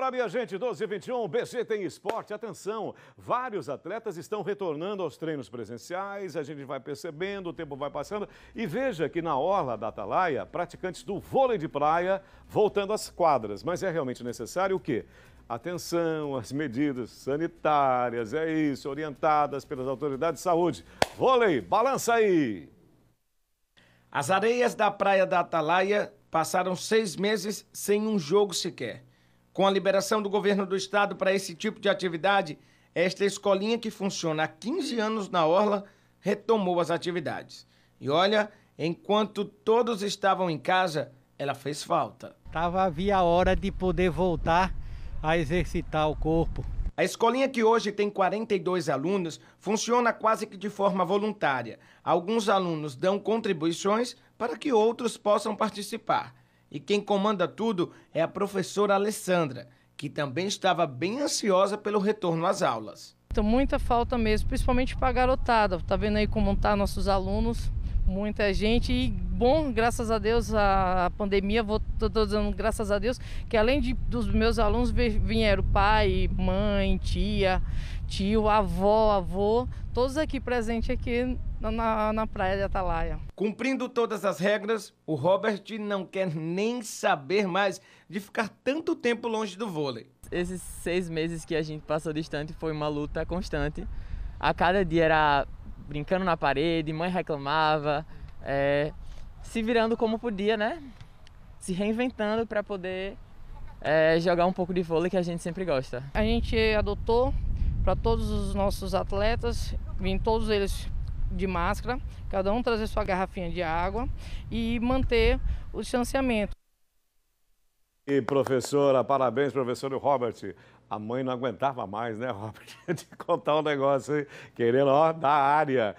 Agora, minha gente, 12 e 21, BG tem esporte. Atenção, vários atletas estão retornando aos treinos presenciais, a gente vai percebendo, o tempo vai passando. E veja que na orla da Atalaia, praticantes do vôlei de praia voltando às quadras. Mas é realmente necessário o quê? Atenção as medidas sanitárias, é isso, orientadas pelas autoridades de saúde. Vôlei, balança aí! As areias da praia da Atalaia passaram seis meses sem um jogo sequer. Com a liberação do governo do estado para esse tipo de atividade, esta escolinha que funciona há 15 anos na Orla retomou as atividades. E olha, enquanto todos estavam em casa, ela fez falta. Tava havia a hora de poder voltar a exercitar o corpo. A escolinha que hoje tem 42 alunos funciona quase que de forma voluntária. Alguns alunos dão contribuições para que outros possam participar. E quem comanda tudo é a professora Alessandra, que também estava bem ansiosa pelo retorno às aulas. Então, muita falta mesmo, principalmente para a garotada. Tá vendo aí como tá nossos alunos, muita gente e bom, graças a Deus a pandemia, vou tô dizendo graças a Deus, que além de, dos meus alunos vieram pai, mãe, tia, tio, avó, avô, todos aqui presentes aqui na, na praia de Atalaia. Cumprindo todas as regras, o Robert não quer nem saber mais de ficar tanto tempo longe do vôlei. Esses seis meses que a gente passou distante foi uma luta constante. A cada dia era brincando na parede, mãe reclamava, é, se virando como podia, né? Se reinventando para poder é, jogar um pouco de vôlei que a gente sempre gosta. A gente adotou para todos os nossos atletas, vim todos eles de máscara, cada um trazer sua garrafinha de água e manter o distanciamento. E professora, parabéns, professor Robert. A mãe não aguentava mais, né, Robert, de contar um negócio, hein? querendo ó, da área.